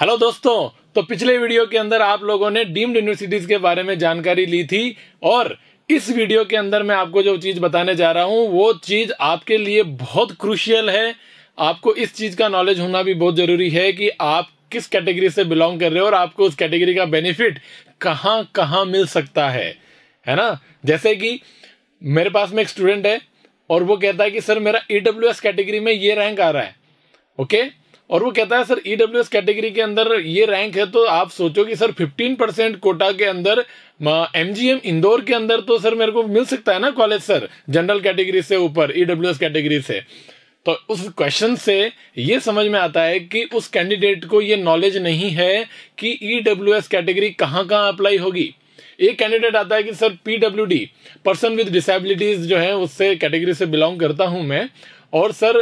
Hello दोस्तों तो पिछले वीडियो के अंदर आप लोगों ने डीम्ड यूनिवर्सिटीज के बारे में जानकारी ली थी और इस वीडियो के अंदर मैं आपको जो चीज बताने जा रहा हूं वो चीज आपके लिए बहुत क्रुशियल है आपको इस चीज का नॉलेज होना भी बहुत जरूरी है कि आप किस कैटेगरी से बिलोंग कर रहे हो और आपको उस कैटेगरी का बेनिफिट कहाँ कहाँ मिल सकता है है ना जैसे कि मेरे पास में एक स्टूडेंट है और वो कहता है कि सर मेरा ई कैटेगरी में ये रैंक आ रहा है ओके okay? और वो कहता है सर ईडब्ल्यू e कैटेगरी के अंदर ये रैंक है तो आप सोचो कि सर 15 परसेंट कोटा के अंदर एमजीएम इंदौर के अंदर तो सर मेरे को मिल सकता है ना कॉलेज सर जनरल कैटेगरी से ऊपर ईडब्ल्यू e कैटेगरी से तो उस क्वेश्चन से ये समझ में आता है कि उस कैंडिडेट को ये नॉलेज नहीं है कि ईडब्ल्यू e कैटेगरी कहाँ कहाँ अप्लाई होगी एक कैंडिडेट आता है कि sir the person with disabilities जो है उससे कैटेगरी से बिलोंग करता हूं मैं और सर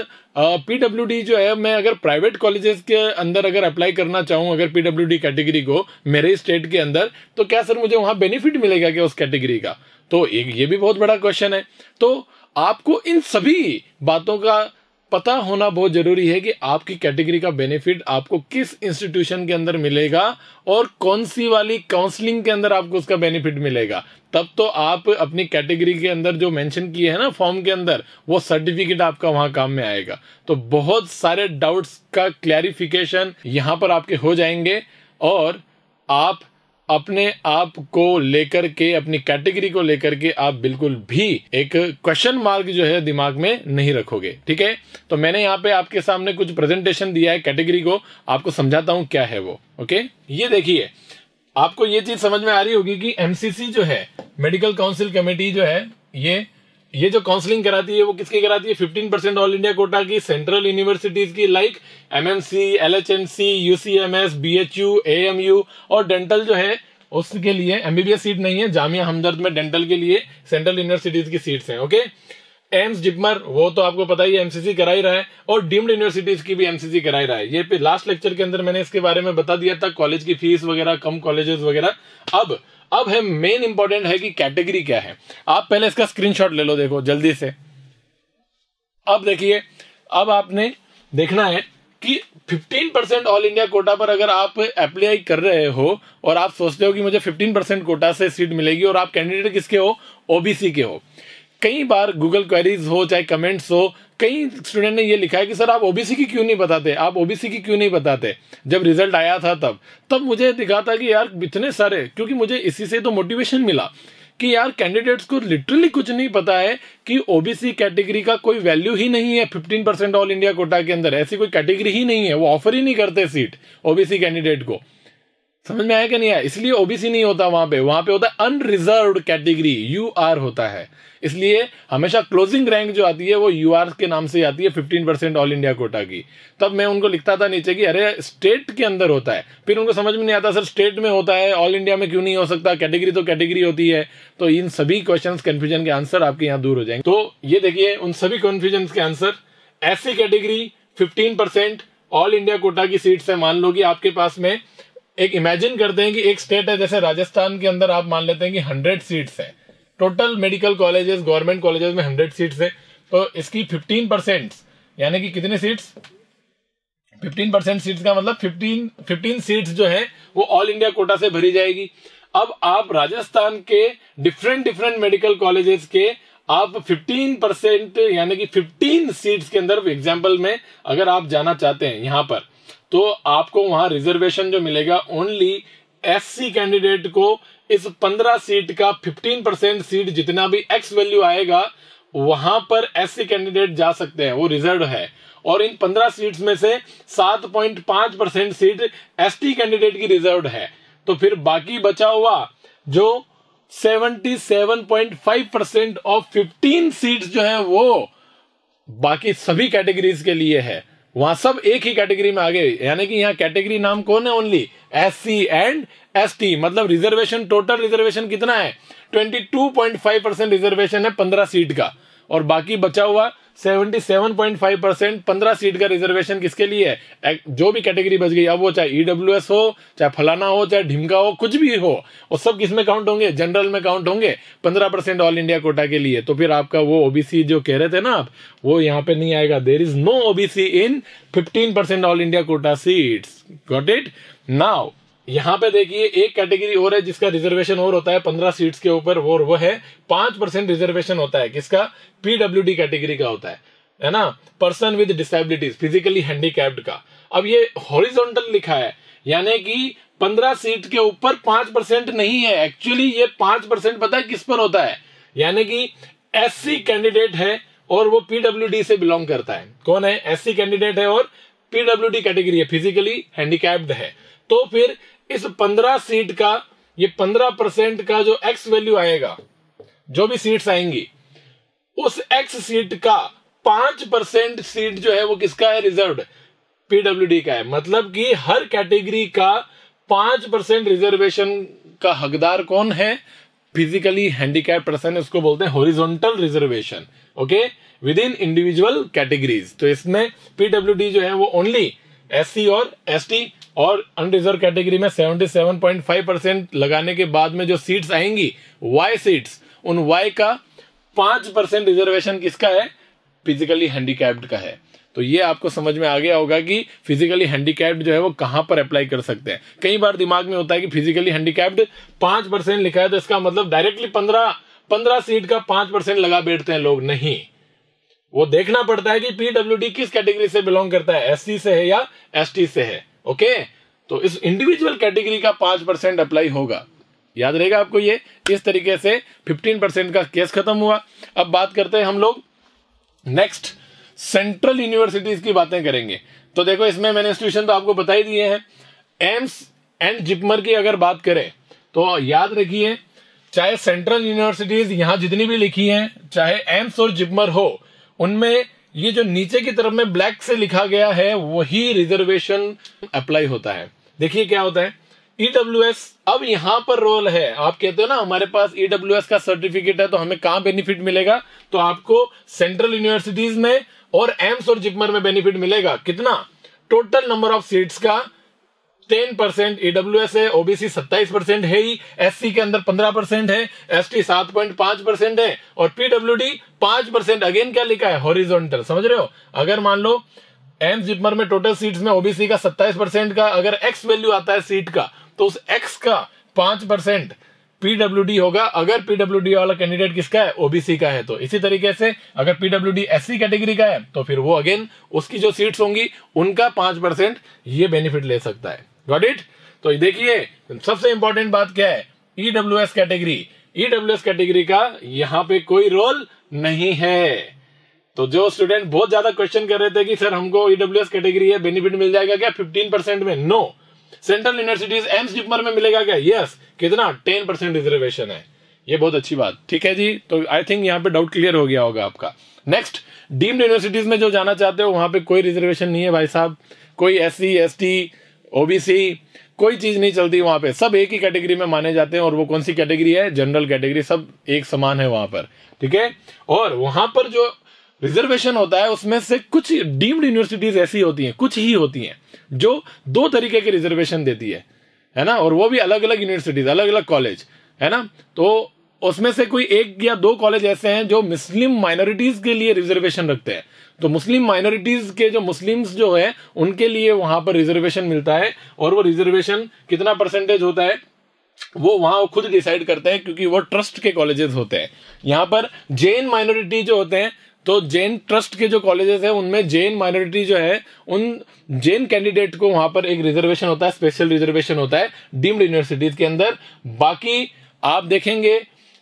पीडब्ल्यू डी जो है मैं अगर प्राइवेट कॉलेजेस के अंदर अगर अप्लाई करना चाहूँ अगर पीडब्ल्यू डी कैटेगरी को मेरे स्टेट के अंदर तो क्या सर मुझे वहाँ बेनिफिट मिलेगा क्या उस कैटेगरी का तो एक ये भी बहुत बड़ा क्वेश्चन है तो आपको इन सभी बातों का पता होना बहुत जरूरी है कि आपकी कैटेगरी का बेनिफिट आपको किस इंस्टीट्यूशन के अंदर मिलेगा और कौन सी वाली काउंसलिंग के अंदर आपको उसका बेनिफिट मिलेगा तब तो आप अपनी कैटेगरी के अंदर जो मेंशन किए हैं ना फॉर्म के अंदर वो सर्टिफिकेट आपका वहां काम में आएगा तो बहुत सारे डाउट्स का क्लैरिफिकेशन यहां पर आपके हो जाएंगे और आप अपने आप को लेकर के अपनी कैटेगरी को लेकर के आप बिल्कुल भी एक क्वेश्चन मार्क जो है दिमाग में नहीं रखोगे ठीक है तो मैंने यहाँ पे आपके सामने कुछ प्रेजेंटेशन दिया है कैटेगरी को आपको समझाता हूं क्या है वो ओके ये देखिए आपको ये चीज समझ में आ रही होगी कि एमसीसी जो है मेडिकल काउंसिल कमेटी जो है ये ये जो काउंसलिंग कराती है वो किसकी कराती है fifteen percent all India quota की सेंट्रल यूनिवर्सिटीज की like MMC LHMC UCMS BHU AMU और डेंटल जो है उसके लिए एमबीबीएस सीट नहीं है जामिया हमदर्द में डेंटल के लिए सेंट्रल यूनिवर्सिटीज की सीट्स हैं ओके एम्स जिपमर वो तो आपको पता ही एमसीसी करा ही रहा है और डीम्ड यूनिवर्सिटीज की भी एमसीसी करा ही रहा है ये लास्ट लेक्चर के अंदर मैंने इसके बारे में बता दिया था कॉलेज की फीस वगैरह कम कॉलेजेस वगैरह अब अब है मेन इंपॉर्टेंट है कि कैटेगरी क्या है आप पहले इसका स्क्रीनशॉट ले लो देखो जल्दी से अब देखिए अब आपने देखना है कि 15 परसेंट ऑल इंडिया कोटा पर अगर आप अप्लाई कर रहे हो और आप सोचते हो कि मुझे 15 परसेंट कोटा से सीट मिलेगी और आप कैंडिडेट किसके हो ओबीसी के हो कई बार गूगल क्वेरीज हो चाहे कमेंट्स हो कई स्टूडेंट ने ये लिखा है कि सर आप ओबीसी की क्यों नहीं बताते आप ओबीसी की क्यों नहीं बताते जब रिजल्ट आया था तब तब मुझे दिखा था कि यार इतने सारे क्योंकि मुझे इसी से तो मोटिवेशन मिला कि यार कैंडिडेट्स को लिटरली कुछ नहीं पता है कि ओबीसी कैटेगरी का कोई वैल्यू ही नहीं है fifteen percent all India quota के अंदर ऐसी कोई कैटेगरी ही नहीं है वो ऑफर ही नहीं करते सीट ओबीसी कैंडिडेट को समझ में आया क्या नहीं आया इसलिए ओबीसी नहीं होता वहां पे वहां पे होता है अनरिजर्व कैटेगरी यू आर होता है इसलिए हमेशा क्लोजिंग रैंक जो आती है वो यू आर के नाम से आती है fifteen percent all India quota की तब मैं उनको लिखता था नीचे की अरे स्टेट के अंदर होता है फिर उनको समझ में नहीं आता सर स्टेट में होता है ऑल इंडिया में क्यों नहीं हो सकता कैटेगरी तो कैटेगरी होती है तो इन सभी क्वेश्चन कन्फ्यूजन के आंसर आपके यहाँ दूर हो जाएंगे तो ये देखिए उन सभी कन्फ्यूजन के आंसर ऐसी category fifteen percent all India quota की सीट से मान लो कि आपके पास में एक इमेजिन करते हैं कि एक स्टेट है जैसे राजस्थान के अंदर आप मान लेते हैं कि हंड्रेड सीट्स है total medical colleges government colleges में हंड्रेड सीट्स है तो इसकी फिफ्टीन परसेंट यानी कि कितने सीट्स फिफ्टीन परसेंट सीट्स का मतलब फिफ्टीन फिफ्टीन सीट्स जो है वो ऑल इंडिया कोटा से भरी जाएगी अब आप राजस्थान के डिफरेंट डिफरेंट मेडिकल कॉलेजेस के आप 15 परसेंट यानी कि 15 सीट्स के अंदर एग्जाम्पल में अगर आप जाना चाहते हैं यहां पर तो आपको वहां रिजर्वेशन जो मिलेगा ओनली एससी कैंडिडेट को इस पंद्रह सीट का फिफ्टीन परसेंट सीट जितना भी एक्स वैल्यू आएगा वहां पर एससी कैंडिडेट जा सकते हैं वो रिजर्व है और इन पंद्रह सीट्स में से सात पॉइंट पांच परसेंट सीट एसटी कैंडिडेट की रिजर्व है तो फिर बाकी बचा हुआ जो 77.5 परसेंट ऑफ 15 सीट्स जो है वो बाकी सभी कैटेगरीज के लिए है वहां सब एक ही कैटेगरी में आ गए यानी कि यहाँ कैटेगरी नाम कौन है only S C and S T मतलब रिजर्वेशन टोटल रिजर्वेशन कितना है twenty two point five percent reservation है पंद्रह सीट का और बाकी बचा हुआ 77.5 परसेंट पंद्रह सीट का रिजर्वेशन किसके लिए है जो भी कैटेगरी बच गई अब वो चाहे ईडब्ल्यू e हो चाहे फलाना हो चाहे ढिमका हो कुछ भी हो वो सब किस में काउंट होंगे जनरल में काउंट होंगे पंद्रह परसेंट ऑल इंडिया कोटा के लिए तो फिर आपका वो ओबीसी जो कह रहे थे ना आप वो यहाँ पे नहीं आएगा there is no OBC in fifteen percent all India quota seat got it now यहाँ पे देखिए एक कैटेगरी और है जिसका रिजर्वेशन और होता है पंद्रह सीट्स के ऊपर और वो है पांच परसेंट रिजर्वेशन होता है किसका पीडब्ल्यू कैटेगरी का होता है है ना person with disabilities physically handicapped का अब ये हॉरिजॉन्टल लिखा है यानी कि पंद्रह सीट के ऊपर पांच परसेंट नहीं है एक्चुअली ये पांच परसेंट पता है किस पर होता है यानी कि एस कैंडिडेट है और वो पीडब्ल्यू से बिलोंग करता है कौन है एस कैंडिडेट है और पीडब्ल्यू कैटेगरी है फिजिकली हैंडीकैप्ड है तो फिर इस पंद्रह सीट का ये पंद्रह परसेंट का जो एक्स वैल्यू आएगा जो भी सीट्स आएंगी उस एक्स सीट का पांच परसेंट सीट जो है वो किसका है रिजर्व पीडब्ल्यू का है मतलब कि हर कैटेगरी का पांच परसेंट रिजर्वेशन का हकदार कौन है फिजिकली हैंडीकैप पर्सन उसको बोलते हैं horizontal reservation okay within individual categories तो इसमें पीडब्ल्यूडी जो है वो ओनली एस और एस और अनरिजर्व कैटेगरी में 77.5 परसेंट लगाने के बाद में जो सीट्स आएंगी वाई सीट्स उन वाई का पांच परसेंट रिजर्वेशन किसका है फिजिकली हैंडीकैप्ड का है तो ये आपको समझ में आ गया होगा कि फिजिकली हैंडीकैप्ड जो है वो कहां पर अप्लाई कर सकते हैं कई बार दिमाग में होता है कि फिजिकली हैंडीकैप्ड पांच परसेंट लिखा है तो इसका मतलब डायरेक्टली पंद्रह पंद्रह सीट का पांच परसेंट लगा बैठते हैं लोग नहीं वो देखना पड़ता है कि पीडब्ल्यू किस कैटेगरी से बिलोंग करता है एस से है या एस से है ओके तो इस इंडिविजुअल कैटेगरी का पांच परसेंट अप्लाई होगा याद रहेगा आपको ये इस तरीके से फिफ्टीन परसेंट का केस खत्म हुआ अब बात करते हैं हम लोग नेक्स्ट सेंट्रल यूनिवर्सिटीज की बातें करेंगे तो देखो इसमें मैंने इंस्टीट्यूशन तो आपको बताई दिए हैं एम्स एंड जिपमर की अगर बात करें तो याद रखिए चाहे सेंट्रल यूनिवर्सिटीज यहां जितनी भी लिखी हैं चाहे एम्स और जिपमर हो उनमें ये जो नीचे की तरफ में ब्लैक से लिखा गया है वही रिजर्वेशन अप्लाई होता है देखिए क्या होता है ईडब्ल्यू e अब यहां पर रोल है आप कहते हो ना हमारे पास ईडब्ल्यू e का सर्टिफिकेट है तो हमें कहा बेनिफिट मिलेगा तो आपको सेंट्रल यूनिवर्सिटीज में और एम्स और जिपमर में बेनिफिट मिलेगा कितना टोटल नंबर ऑफ सीट्स का टेन परसेंट ईडब्ल्यू एस है ओबीसी सत्ताईस परसेंट है ही एससी के अंदर पंद्रह परसेंट है एस टी सात पॉइंट पांच परसेंट है और पीडब्ल्यू डी पांच परसेंट अगेन क्या लिखा है हॉरिजॉन्टल समझ रहे हो अगर मान लो एम जिपमर में टोटल सीट्स में ओबीसी का सत्ताईस परसेंट का अगर एक्स वैल्यू आता है सीट का तो उस एक्स का पांच परसेंट पीडब्ल्यूडी होगा अगर पीडब्ल्यूडी वाला कैंडिडेट किसका है ओबीसी का है तो इसी तरीके से अगर पीडब्ल्यूडी एस कैटेगरी का है तो फिर वो अगेन उसकी जो सीट्स होंगी उनका पांच परसेंट ये बेनिफिट ले सकता है गॉट इट तो देखिए सबसे इंपॉर्टेंट बात क्या है EW S category EW S category का यहाँ पे कोई रोल नहीं है तो जो स्टूडेंट बहुत ज्यादा क्वेश्चन कर रहे थे कि सर हमको ईडब्ल्यू एस कैटेगरी है बेनिफिट मिल जाएगा क्या फिफ्टीन परसेंट में no central universities AIIMS JIPMER में मिलेगा क्या यस yes. कितना टेन परसेंट रिजर्वेशन है ये बहुत अच्छी बात ठीक है जी तो आई थिंक यहाँ पे डाउट क्लियर हो गया होगा आपका नेक्स्ट डीम्ड यूनिवर्सिटीज में जो जाना चाहते हो वहां पे कोई रिजर्वेशन नहीं है भाई साहब कोई S C S T OBC कोई चीज़ नहीं चलती वहां पे सब एक ही कैटेगरी में माने जाते हैं और वो कौन सी कैटेगरी है जनरल कैटेगरी सब एक समान है वहां पर ठीक है और वहां पर जो रिजर्वेशन होता है उसमें से कुछ डीम्ड यूनिवर्सिटीज ऐसी होती हैं कुछ ही होती हैं जो दो तरीके की रिजर्वेशन देती है है ना और वो भी अलग अलग यूनिवर्सिटीज अलग अलग कॉलेज है ना तो उसमें से कोई एक या दो कॉलेज ऐसे हैं जो मुस्लिम माइनॉरिटीज के लिए रिजर्वेशन रखते हैं तो मुस्लिम माइनॉरिटीज के जो मुस्लिम्स जो है उनके लिए वहां पर रिजर्वेशन मिलता है और वो रिजर्वेशन कितना परसेंटेज होता है वो वहां खुद डिसाइड करते हैं क्योंकि वो ट्रस्ट के कॉलेजेस होते हैं यहाँ पर जैन माइनॉरिटी जो होते हैं तो जैन ट्रस्ट के जो कॉलेजेस हैं उनमें जैन माइनॉरिटी जो है उन जैन कैंडिडेट को वहां पर एक रिजर्वेशन होता है स्पेशल रिजर्वेशन होता है डीम्ड यूनिवर्सिटीज के अंदर बाकी आप देखेंगे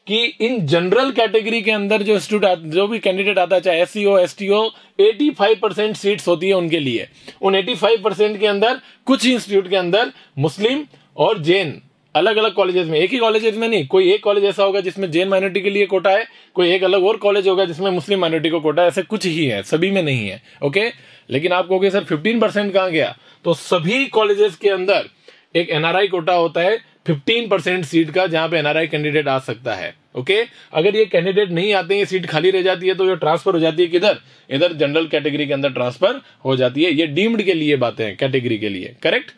कि इन जनरल कैटेगरी के अंदर जो स्टूडेंट जो भी कैंडिडेट आता है चाहे एस सी ओ एस टी ओ एटी फाइव परसेंट सीट होती है उनके लिए उन एटी फाइव परसेंट के अंदर कुछ इंस्टीट्यूट के अंदर मुस्लिम और जैन अलग अलग कॉलेजेस में एक ही कॉलेज में नहीं कोई एक कॉलेज ऐसा होगा जिसमें जैन माइनॉरिटी के लिए कोटा है कोई एक अलग और कॉलेज होगा जिसमें मुस्लिम माइनॉरिटी को कोटा है ऐसे कुछ ही है सभी में नहीं है ओके लेकिन आप कहोगे सर फिफ्टीन परसेंट कहाँ गया तो सभी कॉलेजेस के अंदर एक एनआरआई कोटा होता है फिफ्टीन परसेंट सीट का जहां पे एनआरआई कैंडिडेट आ सकता है ओके अगर ये कैंडिडेट नहीं आते हैं सीट खाली रह जाती है तो ये ट्रांसफर हो जाती है किधर इधर जनरल कैटेगरी के अंदर ट्रांसफर हो जाती है ये डीम्ड के लिए बातें हैं कैटेगरी के लिए करेक्ट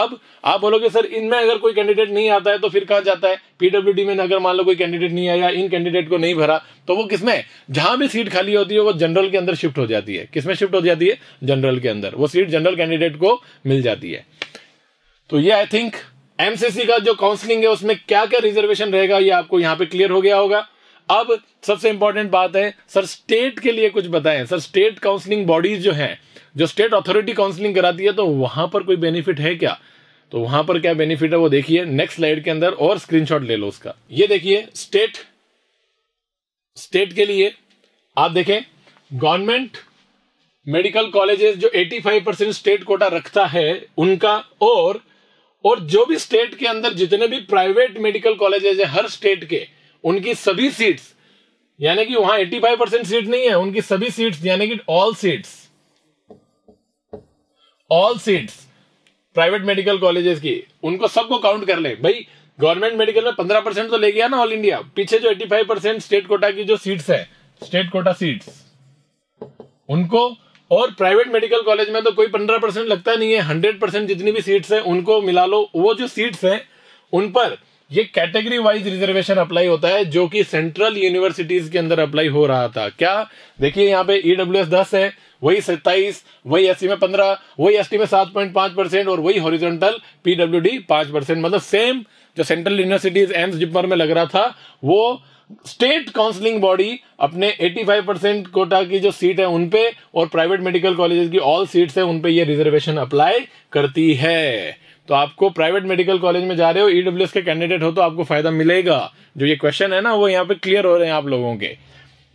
अब आप बोलोगे सर इनमें अगर कोई कैंडिडेट नहीं आता है तो फिर कहा जाता है पीडब्ल्यूडी में अगर मान लो कोई कैंडिडेट नहीं आया इन कैंडिडेट को नहीं भरा तो वो किसमें जहां भी सीट खाली होती है वो जनरल के अंदर शिफ्ट हो जाती है किसमें शिफ्ट हो जाती है जनरल के अंदर वो सीट जनरल कैंडिडेट को मिल जाती है तो ये आई थिंक एमसीसी का जो काउंसलिंग है उसमें क्या क्या रिजर्वेशन रहेगा ये आपको यहाँ पे क्लियर हो गया होगा अब सबसे इंपॉर्टेंट बात है सर स्टेट के लिए कुछ बताएं सर स्टेट काउंसलिंग बॉडीज जो है जो स्टेट अथॉरिटी काउंसलिंग कराती है तो वहां पर कोई बेनिफिट है क्या तो वहां पर क्या बेनिफिट है वो देखिए नेक्स्ट स्लाइड के अंदर और स्क्रीनशॉट ले लो उसका ये देखिए स्टेट स्टेट के लिए आप देखें गवर्नमेंट मेडिकल कॉलेजेस जो 85 परसेंट स्टेट कोटा रखता है उनका और और जो भी स्टेट के अंदर जितने भी प्राइवेट मेडिकल कॉलेजेस हैं हर स्टेट के उनकी सभी सीट्स यानी कि वहां 85 परसेंट सीट नहीं है उनकी सभी सीट्स यानी कि all seats all seats private medical colleges की उनको सबको काउंट कर ले भाई गवर्नमेंट मेडिकल में पंद्रह परसेंट तो ले गया ना ऑल इंडिया पीछे जो eighty five percent state quota की जो सीट्स है स्टेट कोटा सीट्स उनको और प्राइवेट मेडिकल कॉलेज में तो कोई पंद्रह परसेंट लगता नहीं है हंड्रेड परसेंट जितनी भी सीट्स हैं उनको मिला लो वो जो सीट्स हैं उन पर ये कैटेगरी वाइज रिजर्वेशन अप्लाई होता है जो कि सेंट्रल यूनिवर्सिटीज के अंदर अप्लाई हो रहा था क्या देखिए यहाँ पे ईडब्ल्यू e एस दस है वही सत्ताईस वही एस में पंद्रह वही एस में सात पॉइंट पांच परसेंट और वही हॉरिजॉन्टल पीडब्ल्यू डी पांच परसेंट मतलब सेम जो सेंट्रल यूनिवर्सिटीज एम्स जिपर में लग रहा था वो स्टेट काउंसलिंग बॉडी अपने 85 परसेंट कोटा की जो सीट है उनपे और प्राइवेट मेडिकल कॉलेजेस की ऑल सीट्स है उनपे ये रिजर्वेशन अप्लाई करती है तो आपको प्राइवेट मेडिकल कॉलेज में जा रहे हो ईडब्ल्यू e के कैंडिडेट हो तो आपको फायदा मिलेगा जो ये क्वेश्चन है ना वो यहाँ पे क्लियर हो रहे हैं आप लोगों के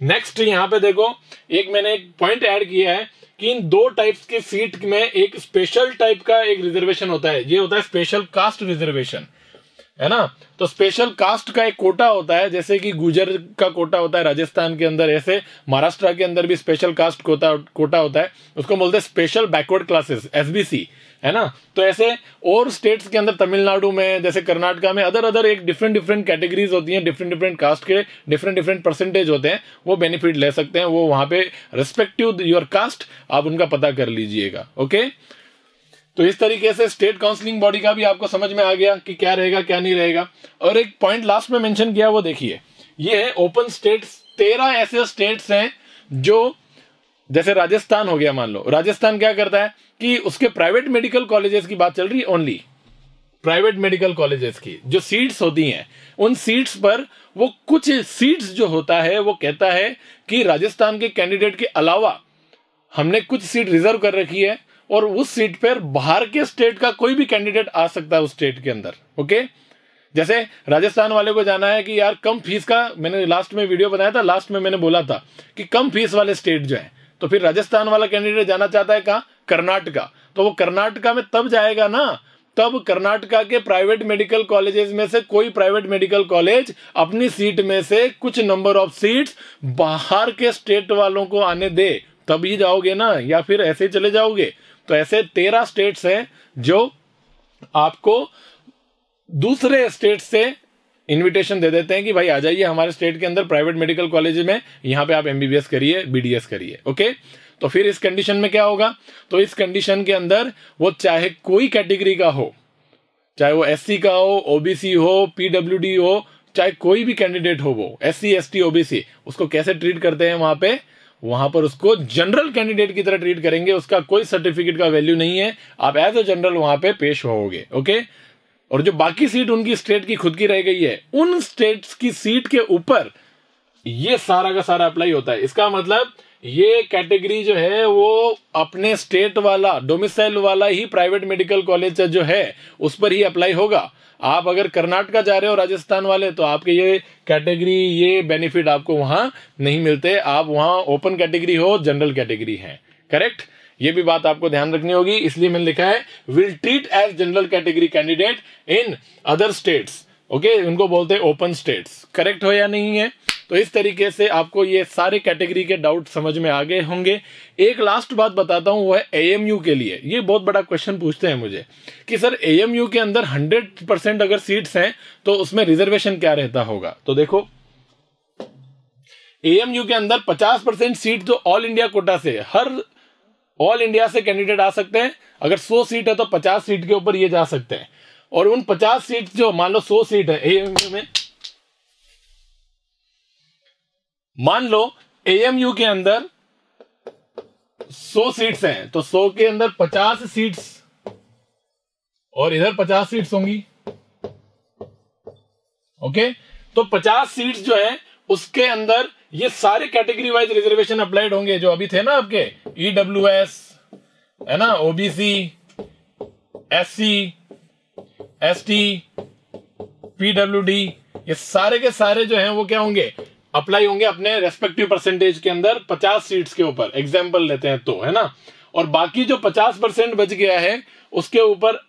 नेक्स्ट यहाँ पे देखो एक मैंने एक पॉइंट ऐड किया है कि इन दो टाइप्स के सीट में एक स्पेशल टाइप का एक रिजर्वेशन होता है ये होता है स्पेशल कास्ट रिजर्वेशन है ना तो स्पेशल कास्ट का एक कोटा होता है जैसे कि गुजर का कोटा होता है राजस्थान के अंदर ऐसे महाराष्ट्र के अंदर भी स्पेशल कास्ट कोटा कोटा होता है उसको बोलते हैं स्पेशल बैकवर्ड क्लासेस एसबीसी है ना तो ऐसे और स्टेट्स के अंदर तमिलनाडु में जैसे कर्नाटका में अदर अदर एक डिफरेंट डिफरेंट कैटेगरीज होती हैं डिफरेंट डिफरेंट कास्ट के डिफरेंट डिफरेंट परसेंटेज होते हैं वो बेनिफिट ले सकते हैं वो वहां पे रेस्पेक्टिव योर कास्ट आप उनका पता कर लीजिएगा ओके तो इस तरीके से स्टेट काउंसलिंग बॉडी का भी आपको समझ में आ गया कि क्या रहेगा क्या नहीं रहेगा और एक पॉइंट लास्ट में मेंशन किया वो देखिए ये है ओपन स्टेट्स तेरह ऐसे स्टेट्स हैं जो जैसे राजस्थान हो गया मान लो राजस्थान क्या करता है कि उसके प्राइवेट मेडिकल कॉलेजेस की बात चल रही है ओनली प्राइवेट मेडिकल कॉलेजेस की जो सीट्स होती हैं उन सीट्स पर वो कुछ सीट्स जो होता है वो कहता है कि राजस्थान के कैंडिडेट के अलावा हमने कुछ सीट रिजर्व कर रखी है और उस सीट पर बाहर के स्टेट का कोई भी कैंडिडेट आ सकता है उस स्टेट के अंदर ओके जैसे राजस्थान वाले को जाना है कि यार कम फीस का मैंने लास्ट में वीडियो बनाया था लास्ट में मैंने बोला था कि कम फीस वाले स्टेट जो है तो फिर राजस्थान वाला कैंडिडेट जाना चाहता है कहा कर्नाटका तो वो कर्नाटका में तब जाएगा ना तब कर्नाटका के प्राइवेट मेडिकल कॉलेजेस में से कोई प्राइवेट मेडिकल कॉलेज अपनी सीट में से कुछ नंबर ऑफ सीट्स बाहर के स्टेट वालों को आने दे तब ही जाओगे ना या फिर ऐसे चले जाओगे तो ऐसे तेरह स्टेट्स हैं जो आपको दूसरे स्टेट से इनविटेशन दे देते हैं कि भाई आ जाइए हमारे स्टेट के अंदर प्राइवेट मेडिकल कॉलेज में यहां पे आप एमबीबीएस करिए बीडीएस करिए ओके तो फिर इस कंडीशन में क्या होगा तो इस कंडीशन के अंदर वो चाहे कोई कैटेगरी का हो चाहे वो एस का हो ओबीसी हो पीडब्ल्यूडी हो चाहे कोई भी कैंडिडेट हो वो S C S T OBC उसको कैसे ट्रीट करते हैं वहां पे वहां पर उसको जनरल कैंडिडेट की तरह ट्रीट करेंगे उसका कोई सर्टिफिकेट का वैल्यू नहीं है आप एज अ जनरल वहां पे पेश होोगे ओके और जो बाकी सीट उनकी स्टेट की खुद की रह गई है उन स्टेट्स की सीट के ऊपर ये सारा का सारा अप्लाई होता है इसका मतलब ये कैटेगरी जो है वो अपने स्टेट वाला डोमिसाइल वाला ही प्राइवेट मेडिकल कॉलेज जो है उस पर ही अप्लाई होगा आप अगर कर्नाटका जा रहे हो राजस्थान वाले तो आपके ये कैटेगरी ये बेनिफिट आपको वहां नहीं मिलते आप वहां ओपन कैटेगरी हो जनरल कैटेगरी है करेक्ट ये भी बात आपको ध्यान रखनी होगी इसलिए मैंने लिखा है will treat as general category candidate in other states okay उनको बोलते हैं ओपन स्टेट्स करेक्ट हो या नहीं है तो इस तरीके से आपको ये सारे कैटेगरी के डाउट समझ में आ गए होंगे एक लास्ट बात बताता हूँ वो है ए के लिए ये बहुत बड़ा क्वेश्चन पूछते हैं मुझे कि सर ए के अंदर हंड्रेड अगर सीट्स हैं तो उसमें रिजर्वेशन क्या रहता होगा तो देखो एएमयू के अंदर 50 परसेंट सीट तो ऑल इंडिया कोटा से हर ऑल इंडिया से कैंडिडेट आ सकते हैं अगर 100 सीट है तो 50 सीट के ऊपर ये जा सकते हैं और उन 50 सीट जो मान लो 100 सीट है एएमयू में मान लो एएमयू के अंदर 100 सीट्स हैं तो 100 के अंदर 50 सीट्स और इधर 50 सीट्स होंगी ओके तो 50 सीट्स जो है उसके अंदर ये सारे कैटेगरी वाइज रिजर्वेशन अप्लाइड होंगे जो अभी थे ना आपके ईडब्ल्यू e एस है ना OBC S C S T PW D ये सारे के सारे जो हैं वो क्या होंगे अप्लाई होंगे अपने रेस्पेक्टिव परसेंटेज के अंदर पचास सीट्स के ऊपर एग्जाम्पल लेते हैं तो है ना और बाकी जो पचास परसेंट बच गया है उसके ऊपर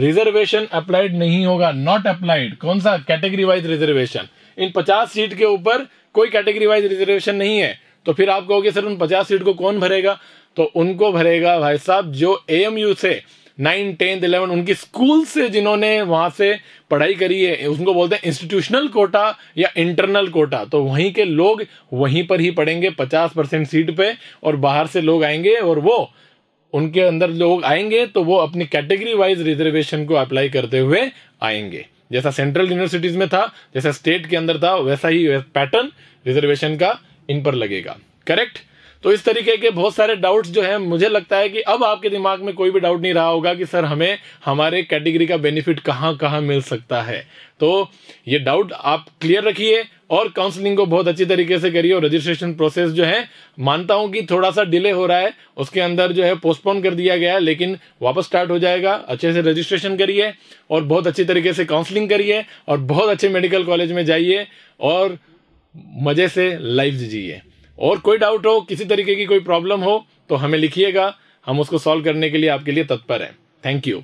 रिजर्वेशन अप्लाइड नहीं होगा नॉट अप्लाइड कौन सा कैटेगरी वाइज रिजर्वेशन इन पचास सीट के ऊपर कोई कैटेगरी वाइज रिजर्वेशन नहीं है तो फिर आप कहोगे सर उन पचास सीट को कौन भरेगा तो उनको भरेगा भाई साहब जो एएमयू से नाइन टेंथ इलेवन उनकी स्कूल से जिन्होंने वहां से पढ़ाई करी है उनको बोलते हैं इंस्टीट्यूशनल कोटा या इंटरनल कोटा तो वहीं के लोग वहीं पर ही पढ़ेंगे पचास परसेंट सीट पे और बाहर से लोग आएंगे और वो उनके अंदर लोग आएंगे तो वो अपनी कैटेगरी वाइज रिजर्वेशन को अप्लाई करते हुए आएंगे जैसा सेंट्रल यूनिवर्सिटीज में था जैसा स्टेट के अंदर था वैसा ही पैटर्न रिजर्वेशन का इन पर लगेगा करेक्ट तो इस तरीके के बहुत सारे डाउट्स जो है मुझे लगता है कि अब आपके दिमाग में कोई भी डाउट नहीं रहा होगा कि सर हमें हमारे कैटेगरी का बेनिफिट कहाँ कहाँ मिल सकता है तो ये डाउट आप क्लियर रखिए और काउंसलिंग को बहुत अच्छी तरीके से करिए और रजिस्ट्रेशन प्रोसेस जो है मानता हूं कि थोड़ा सा डिले हो रहा है उसके अंदर जो है पोस्टपोन कर दिया गया है लेकिन वापस स्टार्ट हो जाएगा अच्छे से रजिस्ट्रेशन करिए और बहुत अच्छी तरीके से काउंसलिंग करिए और बहुत अच्छे मेडिकल कॉलेज में जाइए और मज़े से लाइफ जीए और कोई डाउट हो किसी तरीके की कोई प्रॉब्लम हो तो हमें लिखिएगा हम उसको सॉल्व करने के लिए आपके लिए तत्पर हैं थैंक यू